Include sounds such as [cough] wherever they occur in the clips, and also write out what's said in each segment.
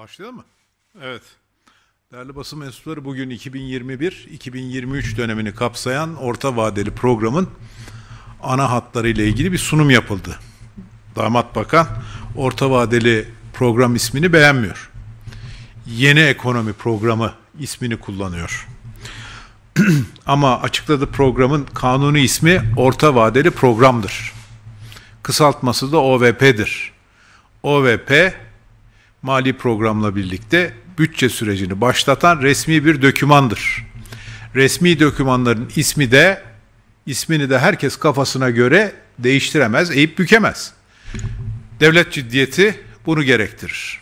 Başlayalım mı? Evet. Değerli basın mensupları bugün 2021-2023 dönemini kapsayan orta vadeli programın ana hatlarıyla ilgili bir sunum yapıldı. Damat Bakan orta vadeli program ismini beğenmiyor. Yeni ekonomi programı ismini kullanıyor. [clears throat] Ama açıkladığı programın kanuni ismi orta vadeli programdır. Kısaltması da OVP'dir. OVP mali programla birlikte bütçe sürecini başlatan resmi bir dökümandır. Resmi dökümanların ismi de ismini de herkes kafasına göre değiştiremez, eğip bükemez. Devlet ciddiyeti bunu gerektirir.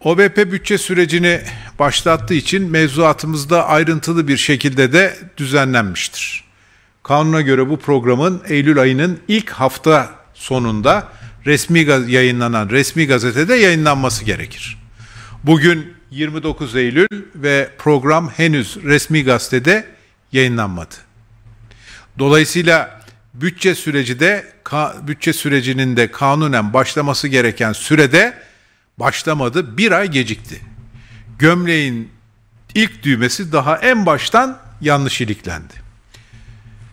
OBP bütçe sürecini başlattığı için mevzuatımızda ayrıntılı bir şekilde de düzenlenmiştir. Kanuna göre bu programın Eylül ayının ilk hafta sonunda resmi yayınlanan resmi gazetede yayınlanması gerekir. Bugün 29 Eylül ve program henüz resmi gazetede yayınlanmadı. Dolayısıyla bütçe süreci de bütçe sürecinin de kanunen başlaması gereken sürede başlamadı. Bir ay gecikti. Gömleğin ilk düğmesi daha en baştan yanlış iliklendi.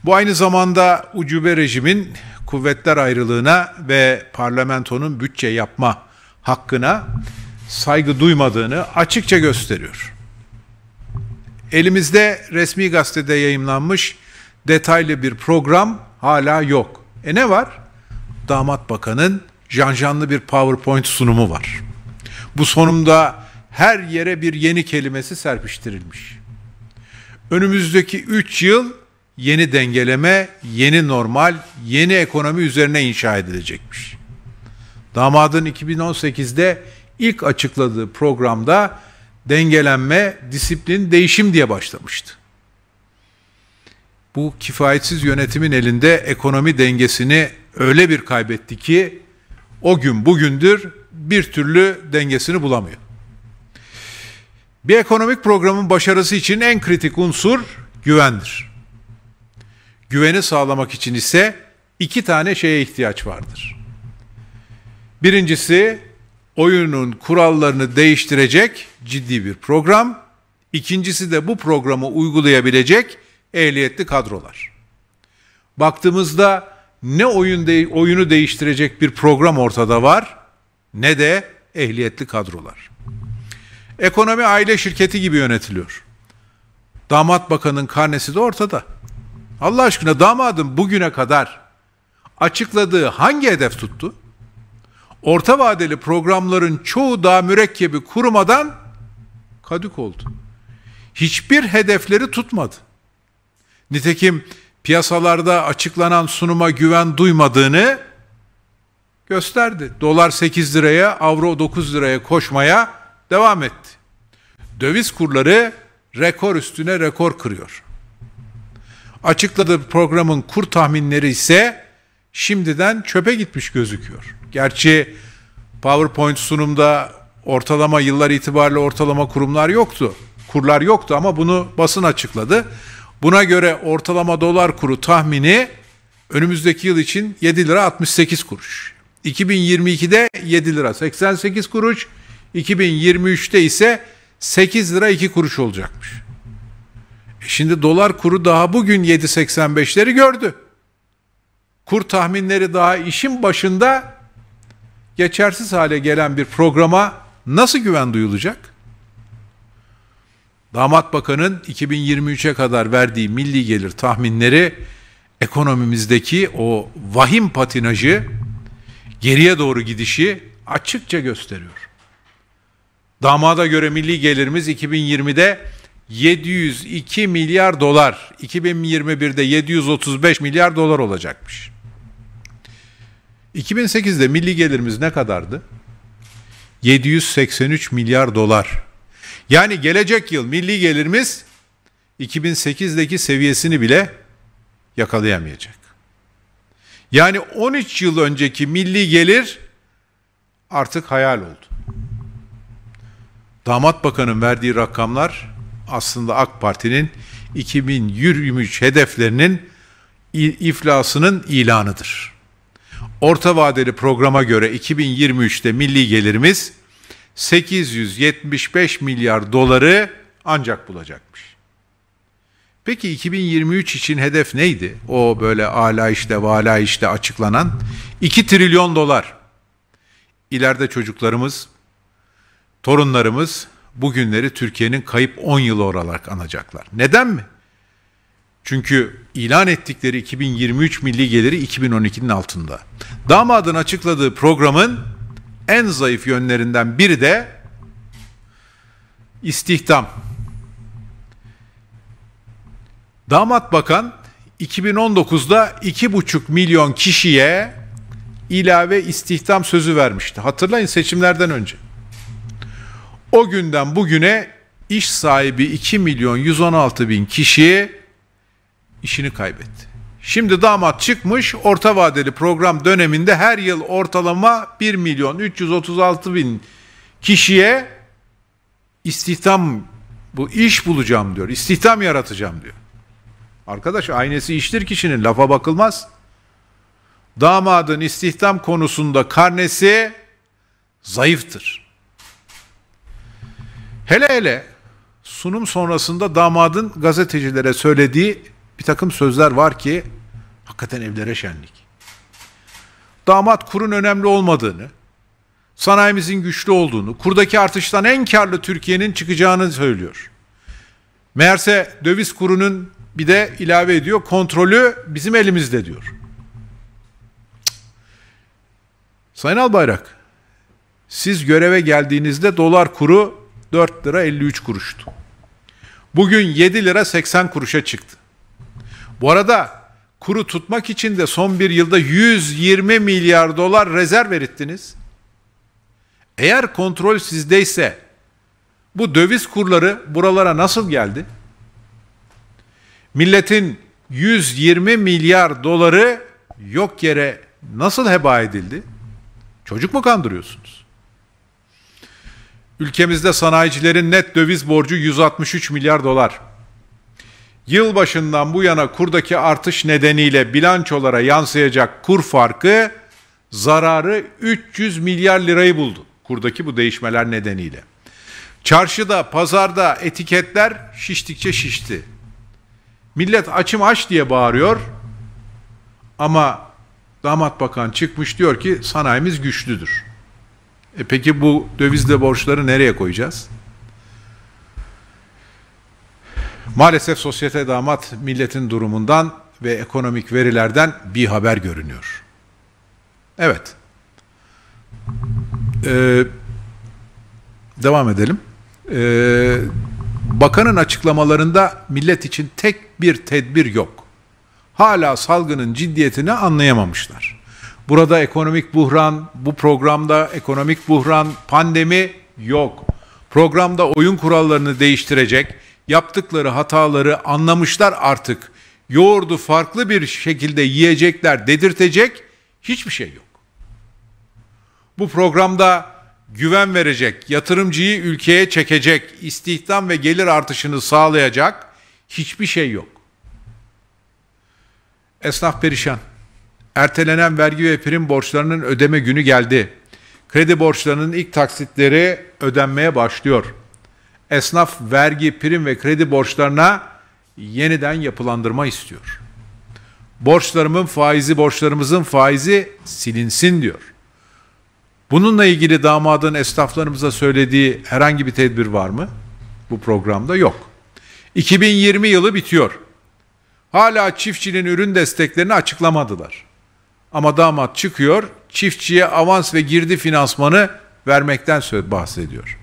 Bu aynı zamanda ucube rejimin kuvvetler ayrılığına ve parlamentonun bütçe yapma hakkına saygı duymadığını açıkça gösteriyor. Elimizde resmi gazetede yayımlanmış detaylı bir program hala yok. E ne var? Damat Bakan'ın janjanlı bir PowerPoint sunumu var. Bu sunumda her yere bir yeni kelimesi serpiştirilmiş. Önümüzdeki 3 yıl yeni dengeleme, yeni normal, yeni ekonomi üzerine inşa edilecekmiş. Damadın 2018'de ilk açıkladığı programda dengelenme, disiplin, değişim diye başlamıştı. Bu kifayetsiz yönetimin elinde ekonomi dengesini öyle bir kaybetti ki o gün bugündür bir türlü dengesini bulamıyor. Bir ekonomik programın başarısı için en kritik unsur güvendir güveni sağlamak için ise iki tane şeye ihtiyaç vardır. Birincisi oyunun kurallarını değiştirecek ciddi bir program. İkincisi de bu programı uygulayabilecek ehliyetli kadrolar. Baktığımızda ne oyun de, oyunu değiştirecek bir program ortada var ne de ehliyetli kadrolar. Ekonomi aile şirketi gibi yönetiliyor. Damat bakanın karnesi de ortada. Allah aşkına damadım bugüne kadar açıkladığı hangi hedef tuttu? Orta vadeli programların çoğu daha mürekkebi kurumadan kadük oldu. Hiçbir hedefleri tutmadı. Nitekim piyasalarda açıklanan sunuma güven duymadığını gösterdi. Dolar 8 liraya, avro 9 liraya koşmaya devam etti. Döviz kurları rekor üstüne rekor kırıyor açıkladığı programın kur tahminleri ise şimdiden çöpe gitmiş gözüküyor. Gerçi PowerPoint sunumda ortalama yıllar itibariyle ortalama kurumlar yoktu. Kurlar yoktu ama bunu basın açıkladı. Buna göre ortalama dolar kuru tahmini önümüzdeki yıl için 7 lira 68 kuruş. 2022'de 7 lira 88 kuruş, 2023'te ise 8 lira 2 kuruş olacakmış şimdi dolar kuru daha bugün 7.85'leri gördü. Kur tahminleri daha işin başında geçersiz hale gelen bir programa nasıl güven duyulacak? Damat Bakan'ın 2023'e kadar verdiği milli gelir tahminleri ekonomimizdeki o vahim patinajı geriye doğru gidişi açıkça gösteriyor. Damada göre milli gelirimiz 2020'de 702 milyar dolar. 2021'de 735 milyar dolar olacakmış. 2008'de milli gelirimiz ne kadardı? 783 milyar dolar. Yani gelecek yıl milli gelirimiz 2008'deki seviyesini bile yakalayamayacak. Yani 13 yıl önceki milli gelir artık hayal oldu. Damat Bakan'ın verdiği rakamlar aslında AK Parti'nin 2023 hedeflerinin iflasının ilanıdır. Orta vadeli programa göre 2023'te milli gelirimiz 875 milyar doları ancak bulacakmış. Peki 2023 için hedef neydi? O böyle ala işte vala işte açıklanan 2 trilyon dolar. İleride çocuklarımız, torunlarımız bugünleri Türkiye'nin kayıp 10 yılı olarak anacaklar. Neden mi? Çünkü ilan ettikleri 2023 milli geliri 2012'nin altında. Damadın açıkladığı programın en zayıf yönlerinden biri de istihdam. Damat bakan 2019'da 2,5 milyon kişiye ilave istihdam sözü vermişti. Hatırlayın seçimlerden önce. O günden bugüne iş sahibi 2 milyon 116 bin kişi işini kaybetti. Şimdi damat çıkmış orta vadeli program döneminde her yıl ortalama 1 milyon 336 bin kişiye istihdam bu iş bulacağım diyor. İstihdam yaratacağım diyor. Arkadaş aynesi iştir kişinin lafa bakılmaz. Damadın istihdam konusunda karnesi zayıftır. Hele hele sunum sonrasında damadın gazetecilere söylediği bir takım sözler var ki hakikaten evlere şenlik. Damat kurun önemli olmadığını, sanayimizin güçlü olduğunu, kurdaki artıştan en karlı Türkiye'nin çıkacağını söylüyor. Meğerse döviz kurunun bir de ilave ediyor kontrolü bizim elimizde diyor. Sayın Albayrak, siz göreve geldiğinizde dolar kuru 4 lira 53 kuruştu. Bugün 7 lira 80 kuruşa çıktı. Bu arada kuru tutmak için de son bir yılda 120 milyar dolar rezerv erittiniz. Eğer kontrol sizdeyse bu döviz kurları buralara nasıl geldi? Milletin 120 milyar doları yok yere nasıl heba edildi? Çocuk mu kandırıyorsunuz? Ülkemizde sanayicilerin net döviz borcu 163 milyar dolar. Yıl başından bu yana kurdaki artış nedeniyle bilançolara yansıyacak kur farkı zararı 300 milyar lirayı buldu. Kurdaki bu değişmeler nedeniyle. Çarşıda, pazarda etiketler şiştikçe şişti. Millet açım aç diye bağırıyor. Ama damat bakan çıkmış diyor ki sanayimiz güçlüdür. E peki bu dövizle borçları nereye koyacağız? Maalesef sosyete damat milletin durumundan ve ekonomik verilerden bir haber görünüyor. Evet. Ee, devam edelim. Ee, bakanın açıklamalarında millet için tek bir tedbir yok. Hala salgının ciddiyetini anlayamamışlar. Burada ekonomik buhran, bu programda ekonomik buhran, pandemi yok. Programda oyun kurallarını değiştirecek, yaptıkları hataları anlamışlar artık. Yoğurdu farklı bir şekilde yiyecekler, dedirtecek hiçbir şey yok. Bu programda güven verecek, yatırımcıyı ülkeye çekecek, istihdam ve gelir artışını sağlayacak hiçbir şey yok. Esnaf perişan. Ertelenen vergi ve prim borçlarının ödeme günü geldi. Kredi borçlarının ilk taksitleri ödenmeye başlıyor. Esnaf vergi, prim ve kredi borçlarına yeniden yapılandırma istiyor. Borçlarımın faizi, borçlarımızın faizi silinsin diyor. Bununla ilgili damadın esnaflarımıza söylediği herhangi bir tedbir var mı? Bu programda yok. 2020 yılı bitiyor. Hala çiftçinin ürün desteklerini açıklamadılar. Ama damat çıkıyor, çiftçiye avans ve girdi finansmanı vermekten söz bahsediyor.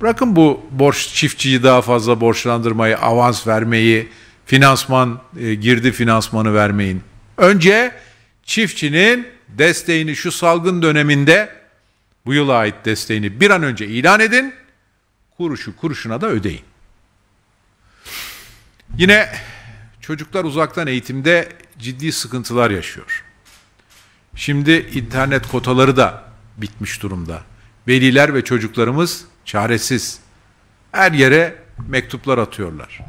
Bırakın bu borç çiftçiyi daha fazla borçlandırmayı, avans vermeyi, finansman e, girdi finansmanı vermeyin. Önce çiftçinin desteğini şu salgın döneminde bu yıla ait desteğini bir an önce ilan edin. Kuruşu kuruşuna da ödeyin. Yine çocuklar uzaktan eğitimde ciddi sıkıntılar yaşıyor. Şimdi internet kotaları da bitmiş durumda. Veliler ve çocuklarımız çaresiz. Her yere mektuplar atıyorlar.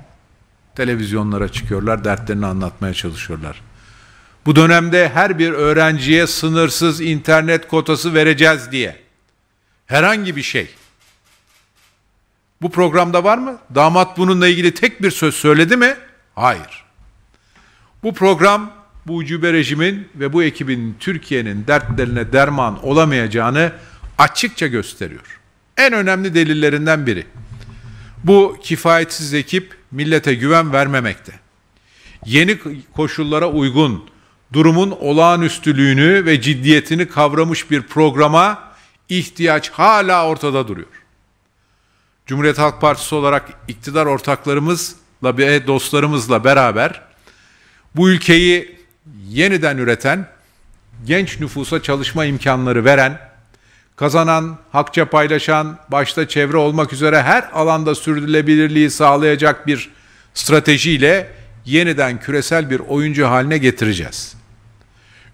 Televizyonlara çıkıyorlar, dertlerini anlatmaya çalışıyorlar. Bu dönemde her bir öğrenciye sınırsız internet kotası vereceğiz diye. Herhangi bir şey. Bu programda var mı? Damat bununla ilgili tek bir söz söyledi mi? Hayır. Bu program bu ucube rejimin ve bu ekibin Türkiye'nin dertlerine derman olamayacağını açıkça gösteriyor. En önemli delillerinden biri. Bu kifayetsiz ekip millete güven vermemekte. Yeni koşullara uygun durumun olağanüstülüğünü ve ciddiyetini kavramış bir programa ihtiyaç hala ortada duruyor. Cumhuriyet Halk Partisi olarak iktidar ortaklarımızla ve dostlarımızla beraber bu ülkeyi yeniden üreten, genç nüfusa çalışma imkanları veren, kazanan, hakça paylaşan, başta çevre olmak üzere her alanda sürdürülebilirliği sağlayacak bir stratejiyle yeniden küresel bir oyuncu haline getireceğiz.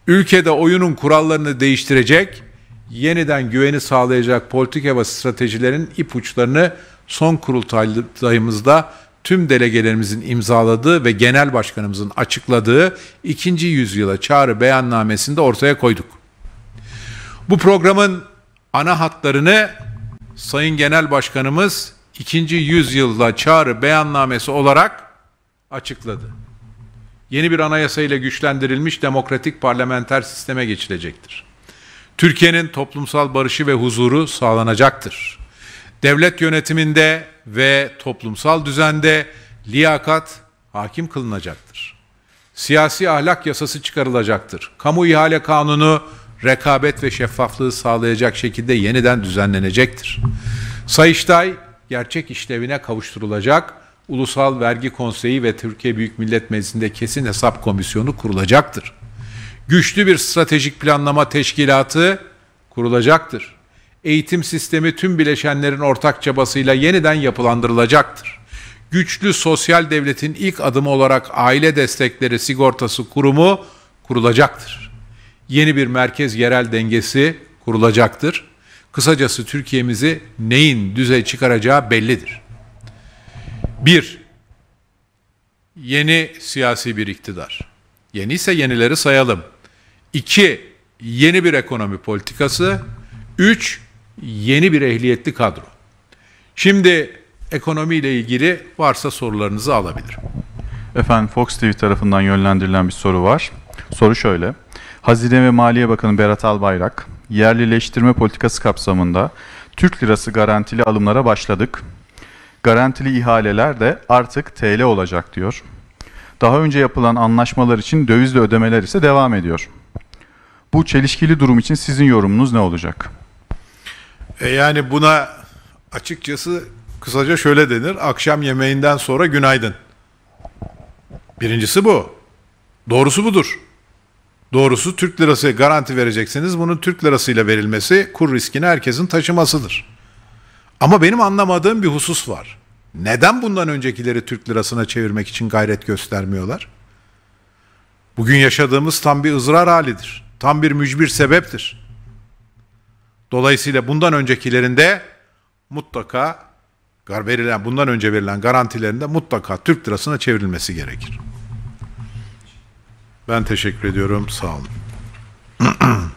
Ülkede oyunun kurallarını değiştirecek, yeniden güveni sağlayacak politika ve stratejilerin ipuçlarını son kurultayımızda tüm delegelerimizin imzaladığı ve genel başkanımızın açıkladığı ikinci yüzyıla çağrı beyannamesinde ortaya koyduk. Bu programın ana hatlarını Sayın Genel Başkanımız ikinci yüzyılda çağrı beyannamesi olarak açıkladı. Yeni bir Anayasa ile güçlendirilmiş demokratik parlamenter sisteme geçilecektir. Türkiye'nin toplumsal barışı ve huzuru sağlanacaktır devlet yönetiminde ve toplumsal düzende liyakat hakim kılınacaktır. Siyasi ahlak yasası çıkarılacaktır. Kamu ihale kanunu rekabet ve şeffaflığı sağlayacak şekilde yeniden düzenlenecektir. Sayıştay gerçek işlevine kavuşturulacak. Ulusal Vergi Konseyi ve Türkiye Büyük Millet Meclisi'nde kesin hesap komisyonu kurulacaktır. Güçlü bir stratejik planlama teşkilatı kurulacaktır eğitim sistemi tüm bileşenlerin ortak çabasıyla yeniden yapılandırılacaktır. Güçlü sosyal devletin ilk adımı olarak aile destekleri sigortası kurumu kurulacaktır. Yeni bir merkez yerel dengesi kurulacaktır. Kısacası Türkiye'mizi neyin düze çıkaracağı bellidir. Bir, yeni siyasi bir iktidar. Yeni ise yenileri sayalım. İki, yeni bir ekonomi politikası. Üç, yeni bir ehliyetli kadro. Şimdi ekonomiyle ilgili varsa sorularınızı alabilirim. Efendim Fox TV tarafından yönlendirilen bir soru var. Soru şöyle. Hazine ve Maliye Bakanı Berat Albayrak, yerlileştirme politikası kapsamında Türk lirası garantili alımlara başladık. Garantili ihaleler de artık TL olacak diyor. Daha önce yapılan anlaşmalar için dövizle ödemeler ise devam ediyor. Bu çelişkili durum için sizin yorumunuz ne olacak? E yani buna açıkçası kısaca şöyle denir. Akşam yemeğinden sonra günaydın. Birincisi bu. Doğrusu budur. Doğrusu Türk lirası garanti vereceksiniz. Bunun Türk lirasıyla verilmesi kur riskini herkesin taşımasıdır. Ama benim anlamadığım bir husus var. Neden bundan öncekileri Türk lirasına çevirmek için gayret göstermiyorlar? Bugün yaşadığımız tam bir ızrar halidir. Tam bir mücbir sebeptir. Dolayısıyla bundan öncekilerinde mutlaka verilen, bundan önce verilen garantilerinde mutlaka Türk lirasına çevrilmesi gerekir. Ben teşekkür ediyorum. Sağ olun. [clears throat]